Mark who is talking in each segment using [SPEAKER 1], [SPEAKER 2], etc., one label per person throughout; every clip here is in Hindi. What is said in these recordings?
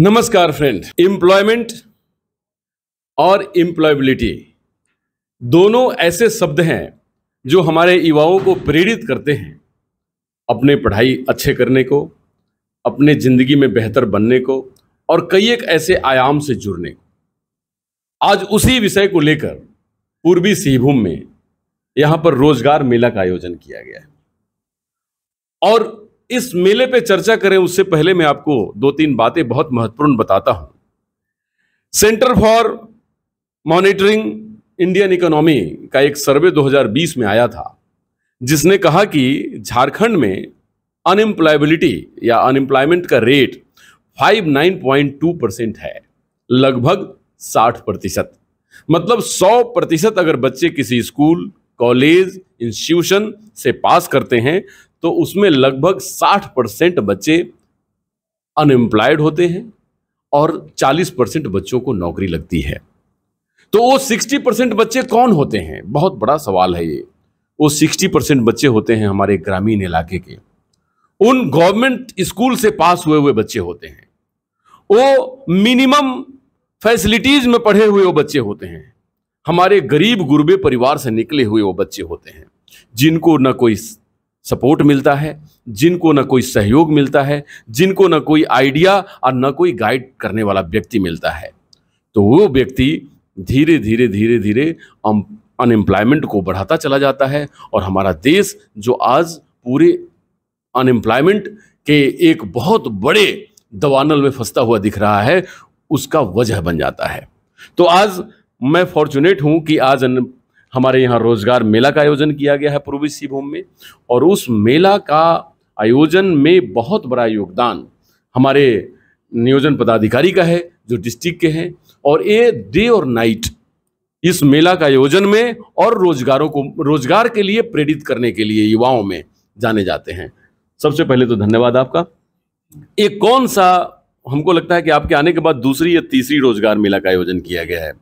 [SPEAKER 1] नमस्कार फ्रेंड एम्प्लॉयमेंट और एम्प्लॉयबिलिटी दोनों ऐसे शब्द हैं जो हमारे युवाओं को प्रेरित करते हैं अपने पढ़ाई अच्छे करने को अपने ज़िंदगी में बेहतर बनने को और कई एक ऐसे आयाम से जुड़ने को आज उसी विषय को लेकर पूर्वी सिंहभूम में यहां पर रोजगार मेला का आयोजन किया गया है और इस मेले पे चर्चा करें उससे पहले मैं आपको दो तीन बातें बहुत महत्वपूर्ण बताता हूं Centre for Monitoring Indian Economy का एक सर्वे 2020 में आया था जिसने कहा कि झारखंड में अनएम्प्लॉयबिलिटी या अनएम्प्लॉयमेंट का रेट 59.2 परसेंट है लगभग साठ प्रतिशत मतलब सौ प्रतिशत अगर बच्चे किसी स्कूल कॉलेज इंस्टीट्यूशन से पास करते हैं तो उसमें लगभग साठ परसेंट बच्चे अनएम्प्लॉयड होते हैं और चालीस परसेंट बच्चों को नौकरी लगती है तो वो सिक्सटी परसेंट बच्चे कौन होते हैं बहुत बड़ा सवाल है ये वो सिक्सटी परसेंट बच्चे होते हैं हमारे ग्रामीण इलाके के उन गवर्नमेंट स्कूल से पास हुए हुए बच्चे होते हैं वो मिनिमम फैसिलिटीज में पढ़े हुए वो बच्चे होते हैं हमारे गरीब गुरबे परिवार से निकले हुए वो बच्चे होते हैं जिनको न कोई सपोर्ट मिलता है जिनको न कोई सहयोग मिलता है जिनको न कोई आइडिया और न कोई गाइड करने वाला व्यक्ति मिलता है तो वो व्यक्ति धीरे धीरे धीरे धीरे अनएम्प्लॉयमेंट को बढ़ाता चला जाता है और हमारा देश जो आज पूरे अनएम्प्लॉयमेंट के एक बहुत बड़े दवानल में फंसता हुआ दिख रहा है उसका वजह बन जाता है तो आज मैं फॉर्चुनेट हूँ कि आज हमारे यहाँ रोजगार मेला का आयोजन किया गया है पूर्वी सिंहभूम में और उस मेला का आयोजन में बहुत बड़ा योगदान हमारे नियोजन पदाधिकारी का है जो डिस्ट्रिक्ट के हैं और ये डे और नाइट इस मेला का आयोजन में और रोजगारों को रोजगार के लिए प्रेरित करने के लिए युवाओं में जाने जाते हैं सबसे पहले तो धन्यवाद आपका ये कौन सा हमको लगता है कि आपके आने के बाद दूसरी या तीसरी रोजगार मेला का आयोजन किया गया है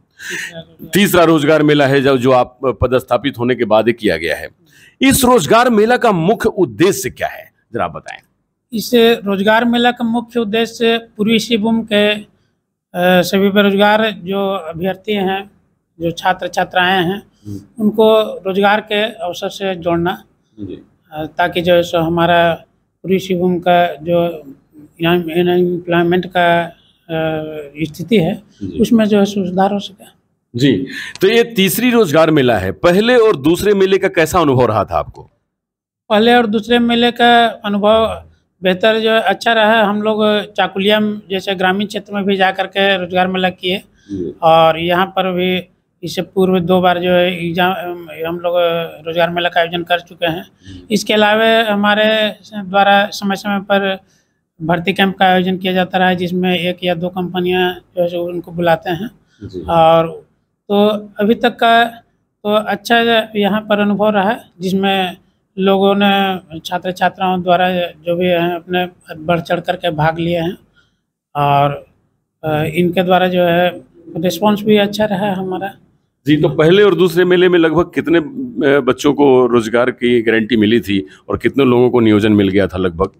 [SPEAKER 1] तीसरा रोजगार मेला है जो जो आप पदस्थापित होने के बाद किया गया है इस रोजगार मेला का मुख्य उद्देश्य क्या है जरा बताएं
[SPEAKER 2] इस रोजगार मेला का मुख्य उद्देश्य पूर्वी सिंहभूम के सभी बेरोजगार जो अभ्यर्थी हैं जो छात्र छात्राएं हैं हम्म। उनको रोजगार के अवसर से जोड़ना ताकि जो है सो हमारा पूर्वी सिंहभूम का जो इम्प्लॉयमेंट का स्थिति है उसमें जो है सुधार हो सके
[SPEAKER 1] जी तो ये तीसरी रोजगार मेला है पहले और दूसरे मेले का कैसा अनुभव रहा था आपको
[SPEAKER 2] पहले और दूसरे मेले का अनुभव बेहतर जो अच्छा रहा हम लोग चाकुलिया जैसे ग्रामीण क्षेत्र में भी जा करके रोजगार मेला किए और यहाँ पर भी इससे पूर्व दो बार जो है एग्जाम हम लोग रोजगार मेला का आयोजन कर चुके हैं इसके अलावा हमारे द्वारा समय समय पर भर्ती कैंप का आयोजन किया जाता रहा है जिसमें एक या दो कंपनियां जो है उनको बुलाते हैं और तो अभी तक का तो अच्छा यहाँ पर अनुभव रहा है जिसमें लोगों ने छात्र छात्राओं द्वारा जो भी हैं अपने बढ़ चढ़ करके भाग लिए हैं और इनके द्वारा जो है रिस्पॉन्स भी अच्छा रहा है हमारा
[SPEAKER 1] जी तो पहले और दूसरे मेले में लगभग कितने बच्चों को रोजगार की गारंटी मिली थी और कितने लोगों को नियोजन मिल गया था लगभग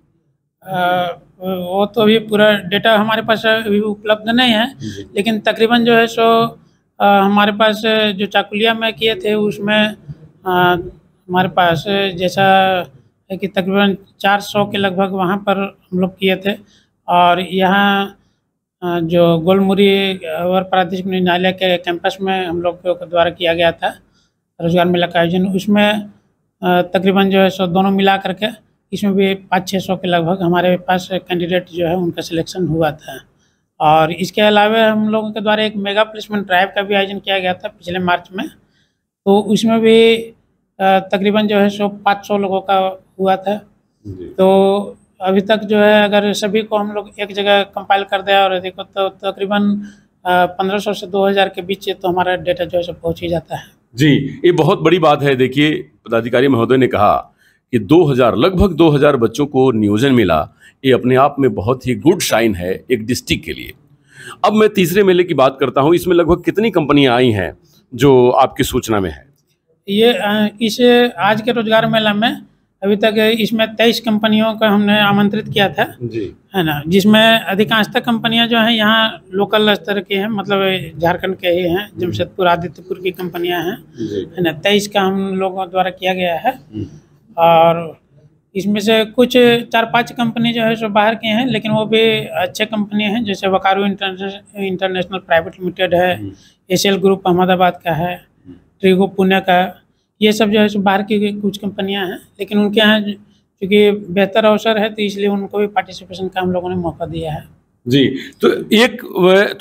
[SPEAKER 2] वो तो अभी पूरा डेटा हमारे पास अभी उपलब्ध नहीं है लेकिन तकरीबन जो है सो हमारे पास जो चाकुलिया में किए थे उसमें हमारे पास जैसा है कि तकरीबन 400 के लगभग वहाँ पर हम लोग किए थे और यहाँ जो गोलमुरी और प्रादेशिक न्यायालय के कैंपस में हम लोग के द्वारा किया गया था रोजगार मेला का आयोजन उसमें तकरीबन जो है सो दोनों मिला करके इसमें भी पाँच छः सौ के लगभग हमारे पास कैंडिडेट जो है उनका सिलेक्शन हुआ था और इसके अलावा हम लोगों के द्वारा एक मेगा प्लेसमेंट ड्राइव का भी आयोजन किया गया था पिछले मार्च में तो उसमें भी तकरीबन जो है सौ पाँच सौ लोगों का हुआ था तो अभी तक जो है अगर सभी को हम लोग एक जगह कंपाइल कर दें और देखो तो तकरीबन पंद्रह सौ से दो हज़ार के बीच तो हमारा डेटा जो है सो पहुँच ही जाता है
[SPEAKER 1] जी ये बहुत बड़ी बात है देखिए पदाधिकारी महोदय ने कहा कि 2000 लगभग 2000 बच्चों को नियोजन मिला ये अपने आप में बहुत ही गुड साइन है एक डिस्ट्रिक्ट के लिए अब मैं तीसरे मेले की बात करता हूँ इसमें लगभग कितनी कंपनियाँ आई हैं जो आपकी सूचना में है
[SPEAKER 2] ये इस आज के रोजगार मेला में अभी तक इसमें तेईस कंपनियों का हमने आमंत्रित किया था जी है ना जिसमें अधिकांशतः कंपनियां जो हैं यहाँ लोकल स्तर के हैं मतलब झारखंड के ही हैं जमशेदपुर आदित्यपुर की कंपनियां हैं है ना तेईस का हम लोगों द्वारा किया गया है हम्म। और इसमें से कुछ चार पांच कंपनी जो है सो बाहर के हैं लेकिन वो भी अच्छे कंपनी हैं जैसे वकारो इंटरनेशनल प्राइवेट लिमिटेड है हम्म। एस ग्रुप अहमदाबाद का है हम्म। ट्रिगो पुणे का ये सब जो है सो बाहर की कुछ कंपनियां हैं लेकिन उनके यहाँ चूँकि बेहतर अवसर है तो इसलिए उनको भी पार्टिसिपेशन का हम लोगों ने मौका दिया है
[SPEAKER 1] जी तो एक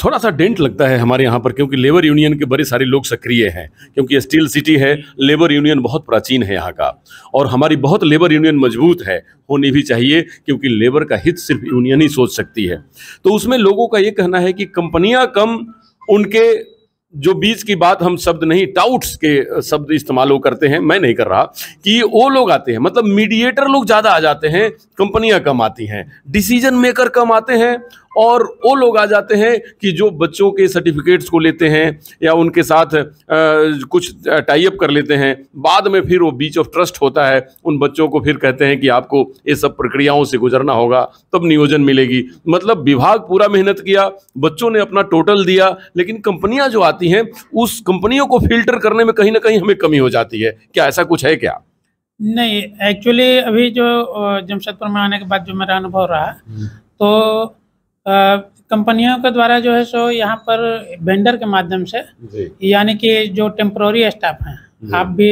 [SPEAKER 1] थोड़ा सा डेंट लगता है हमारे यहाँ पर क्योंकि लेबर यूनियन के बड़े सारे लोग सक्रिय हैं क्योंकि स्टील सिटी है लेबर यूनियन बहुत प्राचीन है यहाँ का और हमारी बहुत लेबर यूनियन मजबूत है होनी भी चाहिए क्योंकि लेबर का हित सिर्फ यूनियन ही सोच सकती है तो उसमें लोगों का ये कहना है कि कंपनियाँ कम उनके जो बीच की बात हम शब्द नहीं टाउट्स के शब्द इस्तेमाल वो करते हैं मैं नहीं कर रहा कि वो लोग आते हैं मतलब मीडिएटर लोग ज़्यादा आ जाते हैं कंपनियां कम आती हैं डिसीजन मेकर कम आते हैं और वो लोग आ जाते हैं कि जो बच्चों के सर्टिफिकेट्स को लेते हैं या उनके साथ आ, कुछ टाइप कर लेते हैं बाद में फिर वो बीच ऑफ ट्रस्ट होता है उन बच्चों को फिर कहते हैं कि आपको ये सब प्रक्रियाओं से गुजरना होगा तब नियोजन मिलेगी मतलब विभाग पूरा मेहनत किया बच्चों ने अपना टोटल दिया लेकिन कंपनियां जो आती हैं उस कंपनियों को फिल्टर करने में कहीं ना कहीं हमें कमी हो जाती है क्या ऐसा कुछ है क्या
[SPEAKER 2] नहीं एक्चुअली अभी जो जमशेदपुर में आने के बाद जो मेरा अनुभव रहा हम्म। तो कंपनियों के द्वारा जो है सो यहाँ पर वेंडर के माध्यम से यानी कि जो टेम्प्रोरी स्टाफ हैं आप भी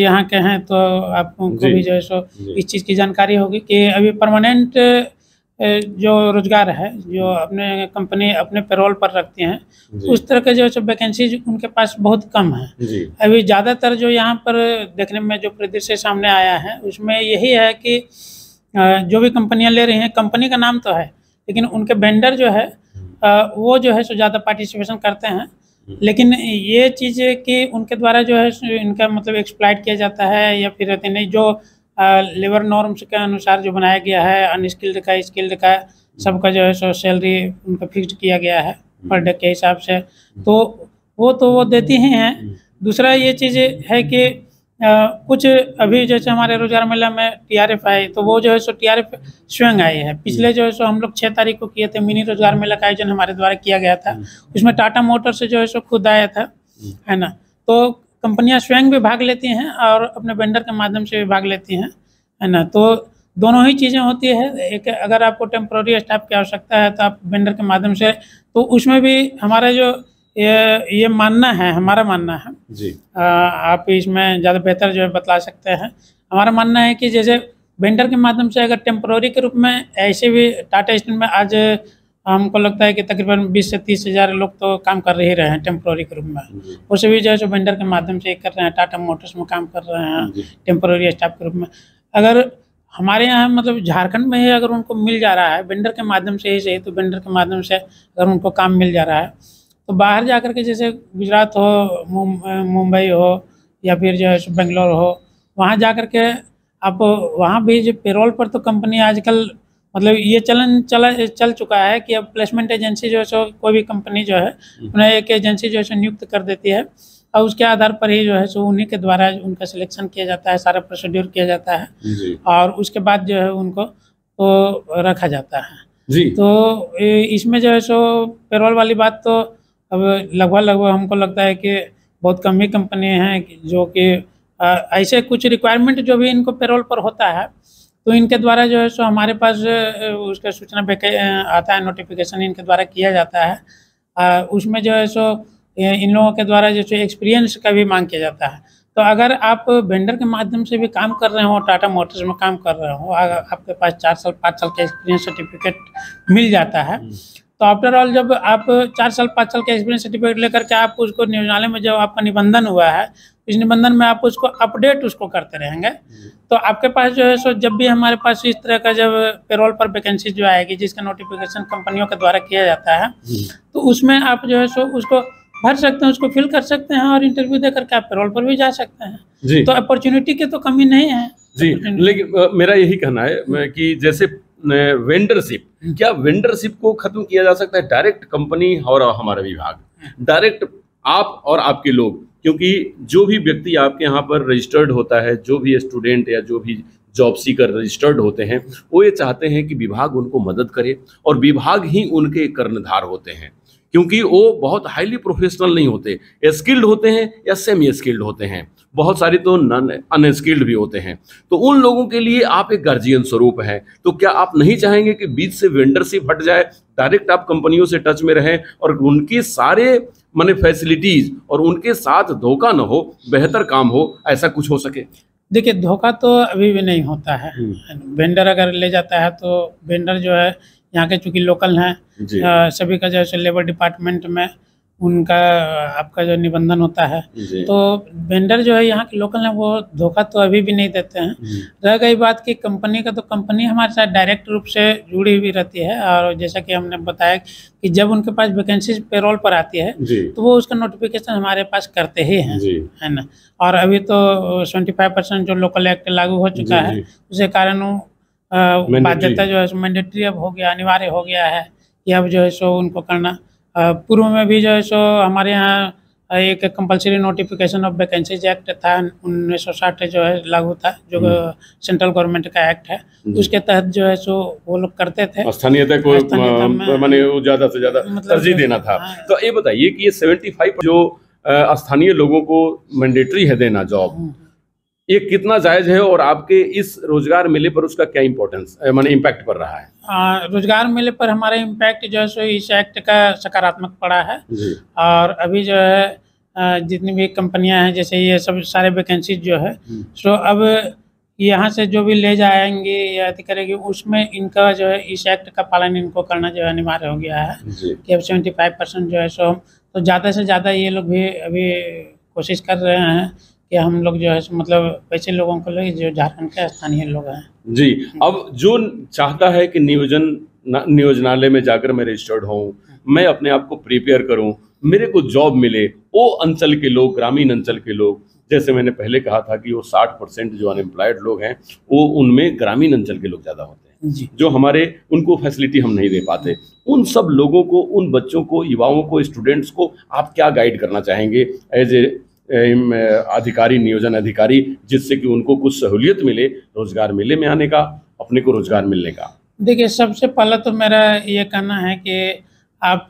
[SPEAKER 2] यहाँ के हैं तो आपको भी जो है सो इस चीज़ की जानकारी होगी कि अभी परमानेंट जो रोजगार है जो अपने कंपनी अपने पेरोल पर रखती हैं उस तरह के जो है वैकेंसी उनके पास बहुत कम है अभी ज़्यादातर जो यहाँ पर देखने में जो प्रदृश्य सामने आया है उसमें यही है कि जो भी कंपनियां ले रही हैं कंपनी का नाम तो है लेकिन उनके वेंडर जो है हम्म। वो जो है सो ज़्यादा पार्टिसिपेशन करते हैं हम्म। लेकिन ये चीज़ कि उनके द्वारा जो है इनका मतलब एक्सप्लाइट किया जाता है या फिर नहीं जो लेबर नॉर्म्स के अनुसार जो बनाया गया है अनस्किल्ड का स्किल्ड का हम्म। सबका जो है सो सैलरी उनका फिक्स किया गया है पर डे के हिसाब से तो वो तो वो देती ही हैं दूसरा ये चीज़ है कि कुछ अभी जैसे हमारे रोजगार मेला में टीआरएफ आए तो वो जो है सो टीआरएफ स्वयं आए हैं पिछले जो है सो हम लोग छः तारीख को किए थे मिनी रोजगार मेला का आयोजन हमारे द्वारा किया गया था उसमें टाटा मोटर से जो है सो खुद आया था है ना तो कंपनियां स्वयं भी भाग लेती हैं और अपने वेंडर के माध्यम से भी भाग लेती हैं है ना तो दोनों ही चीज़ें होती है एक अगर आपको टेम्प्रोरी स्टाफ की आवश्यकता है तो आप वेंडर के माध्यम से तो उसमें भी हमारा जो ये ये मानना है हमारा मानना है जी आ, आप इसमें ज़्यादा बेहतर जो है बतला सकते हैं हमारा मानना है कि जैसे वेंडर के माध्यम से अगर टेम्प्रोरी के रूप में ऐसे भी टाटा स्टील में आज हमको लगता है कि तकरीबन 20 से तीस हज़ार लोग तो काम कर ही रहे हैं टेम्प्रोरी के रूप में उसे भी जो है वेंडर के माध्यम से कर रहे हैं टाटा मोटर्स में काम कर रहे हैं टेम्प्रोरी स्टाफ के रूप में अगर हमारे यहाँ मतलब झारखंड में ही अगर उनको मिल जा रहा है वेंडर के माध्यम से ही सही तो वेंडर के माध्यम से अगर उनको काम मिल जा रहा है तो बाहर जा कर के जैसे गुजरात हो मुंबई हो या फिर जो है बेंगलोर हो वहाँ जा कर के आप वहाँ भी जो पेरोल पर तो कंपनी आजकल मतलब ये चलन चला चल चुका है कि अब प्लेसमेंट एजेंसी जो है सो कोई भी कंपनी जो है हम्म। उन्हें एक एजेंसी जो है सो नियुक्त कर देती है और उसके आधार पर ही जो है सो उन्हीं के द्वारा उनका सिलेक्शन किया जाता है सारा प्रोसीड्यूर किया जाता है और उसके बाद जो है उनको तो रखा जाता है जी तो इसमें जो है सो पेरोल वाली बात तो अब लगभग लगभग हमको लगता है कि बहुत कम ही कंपनी हैं जो कि ऐसे कुछ रिक्वायरमेंट जो भी इनको पेरोल पर होता है तो इनके द्वारा जो है सो हमारे पास उसका सूचना पे आता है नोटिफिकेशन इनके द्वारा किया जाता है आ, उसमें जो है सो इन लोगों के द्वारा जो एक्सपीरियंस का भी मांग किया जाता है तो अगर आप वेंडर के माध्यम से भी काम कर रहे हो टाटा मोटर्स में काम कर रहे हो आपके पास चार साल पाँच साल का एक्सपीरियंस सर्टिफिकेट मिल जाता है हम्म। तो आफ्टर ऑल जब आप चार साल पाँच साल का एक्सपीरियंस सर्टिफिकेट लेकर के आप उसको न्यूजालय में जब आपका निबंधन हुआ है इस निबंधन में आप उसको अपडेट उसको करते रहेंगे तो आपके पास जो है सो जब भी हमारे पास इस तरह का जब पेरोल पर वैकेंसी जो आएगी जिसका नोटिफिकेशन कंपनियों के द्वारा किया जाता है तो उसमें आप जो है सो उसको भर सकते हैं उसको फिल कर सकते हैं और इंटरव्यू दे करके आप पेरोल पर भी जा सकते हैं तो अपॉर्चुनिटी की तो कमी नहीं है
[SPEAKER 1] जी लेकिन मेरा यही कहना है कि जैसे वेंडरशिप क्या वेंडरशिप को खत्म किया जा सकता है डायरेक्ट कंपनी और हमारा विभाग डायरेक्ट आप और आपके लोग क्योंकि जो भी व्यक्ति आपके यहाँ पर रजिस्टर्ड होता है जो भी स्टूडेंट या जो भी जॉब सीकर रजिस्टर्ड होते हैं वो ये चाहते हैं कि विभाग उनको मदद करे और विभाग ही उनके कर्णधार होते हैं क्योंकि वो बहुत हाईली प्रोफेशनल नहीं होते स्किल्ड होते हैं या सेमी स्किल्ड होते हैं बहुत सारे तो नन अनस्किल्ड भी होते हैं तो उन लोगों के लिए आप एक गार्जियन स्वरूप हैं तो क्या आप नहीं चाहेंगे कि बीच से वेंडरशिप हट जाए डायरेक्ट आप कंपनियों से टच में रहें और उनके सारे मैंने फैसिलिटीज और उनके साथ धोखा ना हो बेहतर काम हो ऐसा कुछ हो सके
[SPEAKER 2] देखिए धोखा तो अभी भी नहीं होता है वेंडर हम्म। अगर ले जाता है तो वेंडर जो है यहाँ के चूँकि लोकल हैं सभी का जो है लेबर डिपार्टमेंट में उनका आपका जो निबंधन होता है तो वेंडर जो है यहाँ के लोकल हैं वो धोखा तो अभी भी नहीं देते हैं रह गई बात कि कंपनी का तो कंपनी हमारे साथ डायरेक्ट रूप से जुड़ी हुई रहती है और जैसा कि हमने बताया कि जब उनके पास वैकेंसी पेरोल पर आती है तो वो उसका नोटिफिकेशन हमारे पास करते ही हैं है ना और अभी तो ट्वेंटी फाइव परसेंट जो लोकल एक्ट लागू हो चुका है उसके कारण बाध्यता जो है सो मैंडेटरी अब हो गया अनिवार्य हो गया है कि अब जो है सो उनको करना पूर्व में भी जो है सो हमारे यहाँ एक compulsory notification of vacancies act था उन्नीस सौ साठ जो है लागू था जो सेंट्रल हम्म। गवर्नमेंट का एक्ट है उसके तहत जो है सो वो लोग करते
[SPEAKER 1] थे स्थानीय को मैंने ज़्यादा से ज़्यादा मतलब तरजीह देना था हाँ। तो ये बताइए कि ये सेवेंटी फाइव जो स्थानीय लोगों को मैंडेटरी है देना जॉब ये कितना जायज है और आपके इस रोजगार मेले पर उसका क्या इम्पोर्टेंस मान इम्पैक्ट पड़ रहा है
[SPEAKER 2] आ, रोजगार मेले पर हमारा इम्पैक्ट जो है सो इस एक्ट का सकारात्मक पड़ा है और अभी जो है जितनी भी कंपनियां हैं जैसे ये सब सारे वैकेंसी जो है सो अब यहाँ से जो भी ले जाएंगे या करेगी उसमें इनका जो है इस एक्ट का पालन इनको करना जो है अनिवार्य हो गया है कि अब सेवेंटी फाइव परसेंट जो है सो तो ज़्यादा से ज़्यादा ये लोग भी अभी कोशिश कर रहे हैं कि हम लोग जो है मतलब वैसे लोगों को लोग जो झारखंड के स्थानीय लोग हैं
[SPEAKER 1] जी अब जो चाहता है कि नियोजन नियोजनालय में जाकर मैं रजिस्टर्ड हूँ मैं अपने आप को प्रिपेयर करूँ मेरे को जॉब मिले वो अंचल के लोग ग्रामीण अंचल के लोग जैसे मैंने पहले कहा था कि वो 60 परसेंट जो अनएम्प्लॉयड लोग हैं वो उनमें ग्रामीण अंचल के लोग ज़्यादा होते हैं जो हमारे उनको फैसिलिटी हम नहीं दे पाते उन सब लोगों को उन बच्चों को युवाओं को स्टूडेंट्स को आप क्या गाइड करना चाहेंगे एज ए अधिकारी नियोजन अधिकारी जिससे कि उनको कुछ सहूलियत मिले रोजगार मेले में आने का अपने को रोजगार मिलने का
[SPEAKER 2] देखिए सबसे पहला तो मेरा ये कहना है कि आप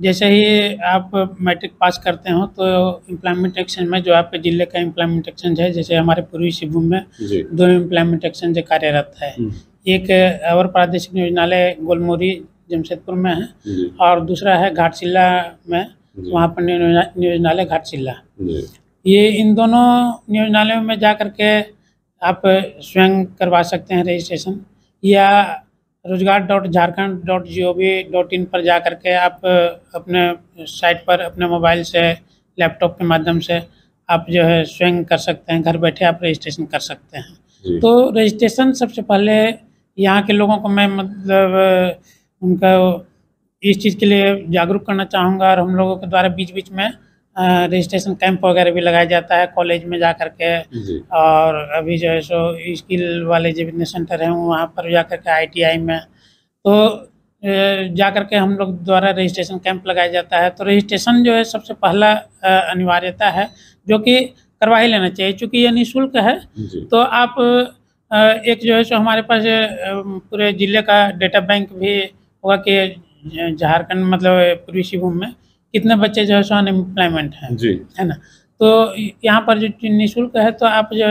[SPEAKER 2] जैसे ही आप मैट्रिक पास करते हो तो इम्प्लायमेंट एक्शन में जो आपके ज़िले का इम्प्लायमेंट एक्शन है जैसे हमारे पूर्वी सिंहभूम में दो इम्प्लायमेंट एक्शन जो कार्यरत है हम्म। एक और प्रादेशिक नियोजनालय गोलमोरी जमशेदपुर में है और दूसरा है घाटशिला में वहाँ पर नियोजनालय चिल्ला ये इन दोनों नियोजनालयों में जा कर के आप स्वयं करवा सकते हैं रजिस्ट्रेशन या रोजगार dot Jharkhand dot G O V dot in पर जा कर के आप अपने साइट पर अपने मोबाइल से लैपटॉप के माध्यम से आप जो है स्वयं कर सकते हैं घर बैठे आप रजिस्ट्रेशन कर सकते हैं तो रजिस्ट्रेशन सबसे पहले यहाँ के लोगों को मैं मतलब उनका इस चीज़ के लिए जागरूक करना चाहूँगा और हम लोगों के द्वारा बीच बीच में रजिस्ट्रेशन कैंप वगैरह भी लगाया जाता है कॉलेज में जा कर के और अभी जो है सो स्किल वाले जितने सेंटर हैं वहाँ पर जा कर के आई में तो जा कर के हम लोग द्वारा रजिस्ट्रेशन कैंप लगाया जाता है तो रजिस्ट्रेशन जो है सबसे पहला अनिवार्यता है जो कि करवा ही लेना चाहिए चूँकि ये निःशुल्क है तो आप एक जो है सो हमारे पास पूरे ज़िले का डेटा बैंक भी होगा कि झारखंड मतलब पूर्वी सिंहभूम में कितने बच्चे जो है सो अनएम्प्लॉयमेंट हैं जी है ना तो यहाँ पर जो निःशुल्क है तो आप जो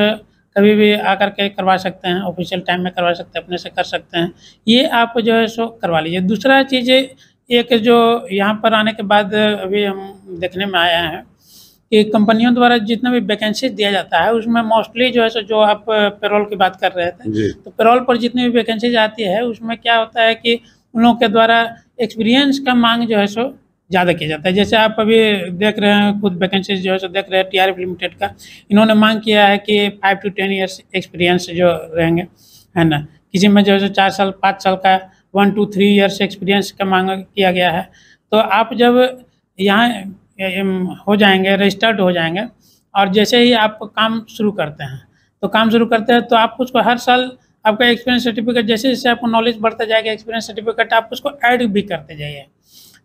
[SPEAKER 2] कभी भी आकर के करवा सकते हैं ऑफिशियल टाइम में करवा सकते हैं अपने से कर सकते हैं ये आप जो है सो करवा लीजिए दूसरा चीज़ एक जो यहाँ पर आने के बाद अभी हम देखने में आया है कि कंपनियों द्वारा जितना भी वैकेंसी दिया जाता है उसमें मोस्टली जो है सो जो आप पेरोल की बात कर रहे थे तो पेरोल पर जितनी भी वैकेंसीज आती है उसमें क्या होता है कि उन लोगों के द्वारा एक्सपीरियंस का मांग जो है सो ज़्यादा किया जाता है जैसे आप अभी देख रहे हैं खुद वैकेंसीज जो है सो देख रहे हैं टीआरएफ लिमिटेड का इन्होंने मांग किया है कि five to ten years experience जो रहेंगे है ना किसी में जो है सो चार साल पाँच साल का one two three years experience का मांग किया गया है तो आप जब यहाँ हो जाएंगे रजिस्टर्ड हो जाएंगे और जैसे ही आप काम शुरू करते हैं तो काम शुरू करते हैं तो आप उसको हर साल आपका एक्सपीरियंस सर्टिफिकेट जैसे जैसे आपको नॉलेज बढ़ता जाएगा एक्सपीरियंस सर्टिफिकेट आप उसको ऐड भी करते जाइए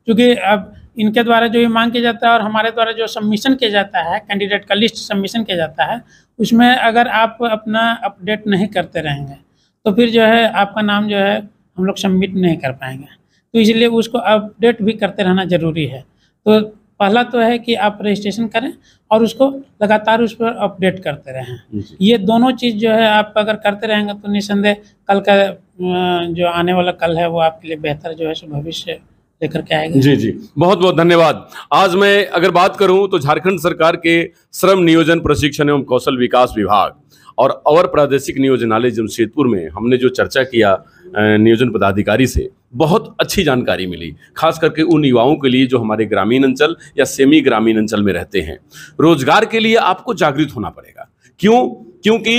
[SPEAKER 2] क्योंकि अब इनके द्वारा जो ये मांग किया जाता है और हमारे द्वारा जो सबमिशन किया जाता है कैंडिडेट का लिस्ट सबमिशन किया जाता है उसमें अगर आप अपना अपडेट नहीं करते रहेंगे तो फिर जो है आपका नाम जो है हम लोग सबमिट नहीं कर पाएंगे तो इसलिए उसको अपडेट भी करते रहना ज़रूरी है तो पहला तो है कि आप रजिस्ट्रेशन करें और उसको लगातार उस पर अपडेट करते रहें ये दोनों चीज़ जो है आप अगर करते रहेंगे तो निसंदेह कल का जो आने वाला कल है वो आपके लिए बेहतर जो है सो भविष्य लेकर के आएगा जी जी
[SPEAKER 1] बहुत बहुत धन्यवाद आज मैं अगर बात करूँ तो झारखंड सरकार के श्रम नियोजन प्रशिक्षण एवं कौशल विकास विभाग और अवर प्रादेशिक नियोजनालय जमशेदपुर में हमने जो चर्चा किया नियोजन पदाधिकारी से बहुत अच्छी जानकारी मिली खास करके उन युवाओं के लिए जो हमारे ग्रामीण अंचल या सेमी ग्रामीण अंचल में रहते हैं रोजगार के लिए आपको जागृत होना पड़ेगा क्यों क्योंकि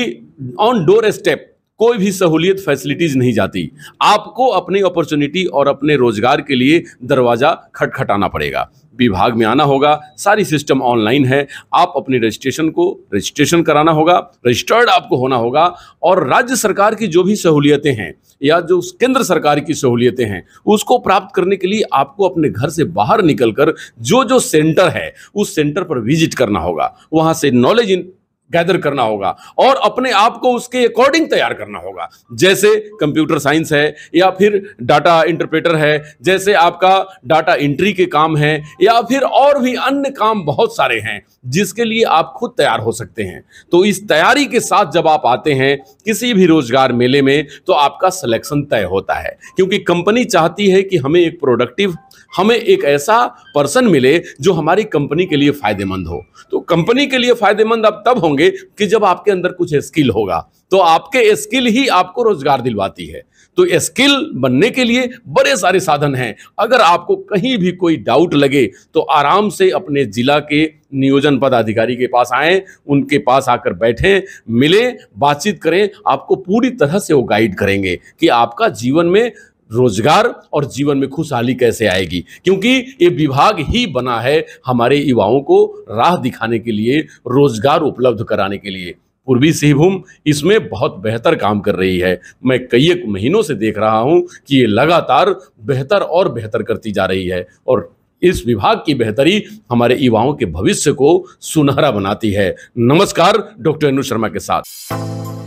[SPEAKER 1] ऑन डोर स्टेप कोई भी सहूलियत फैसिलिटीज नहीं जाती आपको अपनी अपॉर्चुनिटी और अपने रोजगार के लिए दरवाज़ा खटखटाना पड़ेगा विभाग में आना होगा सारी सिस्टम ऑनलाइन है आप अपने रजिस्ट्रेशन को रजिस्ट्रेशन कराना होगा रजिस्टर्ड आपको होना होगा और राज्य सरकार की जो भी सहूलियतें हैं या जो केंद्र सरकार की सहूलियतें हैं उसको प्राप्त करने के लिए आपको अपने घर से बाहर निकलकर जो जो सेंटर है उस सेंटर पर विजिट करना होगा वहां से नॉलेज इन गैदर करना होगा और अपने आप को उसके अकॉर्डिंग तैयार करना होगा जैसे कंप्यूटर साइंस है या फिर डाटा इंटरप्रेटर है जैसे आपका डाटा एंट्री के काम है या फिर और भी अन्य काम बहुत सारे हैं जिसके लिए आप खुद तैयार हो सकते हैं तो इस तैयारी के साथ जब आप आते हैं किसी भी रोजगार मेले में तो आपका सिलेक्शन तय होता है क्योंकि कंपनी चाहती है कि हमें एक प्रोडक्टिव हमें एक ऐसा पर्सन मिले जो हमारी कंपनी के लिए फायदेमंद हो तो कंपनी के लिए फायदेमंद आप तब होंगे कि जब आपके अंदर कुछ स्किल होगा तो आपके स्किल ही आपको रोजगार दिलवाती है तो स्किल बनने के लिए बड़े सारे साधन हैं अगर आपको कहीं भी कोई डाउट लगे तो आराम से अपने जिला के नियोजन पदाधिकारी के पास आए उनके पास आकर बैठें मिलें बातचीत करें आपको पूरी तरह से वो गाइड करेंगे कि आपका जीवन में रोजगार और जीवन में खुशहाली कैसे आएगी क्योंकि ये विभाग ही बना है हमारे युवाओं को राह दिखाने के लिए रोजगार उपलब्ध कराने के लिए पूर्वी सिंहभूम इसमें बहुत बेहतर काम कर रही है मैं कई एक महीनों से देख रहा हूं कि ये लगातार बेहतर और बेहतर करती जा रही है और इस विभाग की बेहतरी हमारे युवाओं के भविष्य को सुनहरा बनाती है नमस्कार डॉक्टर अनु शर्मा के साथ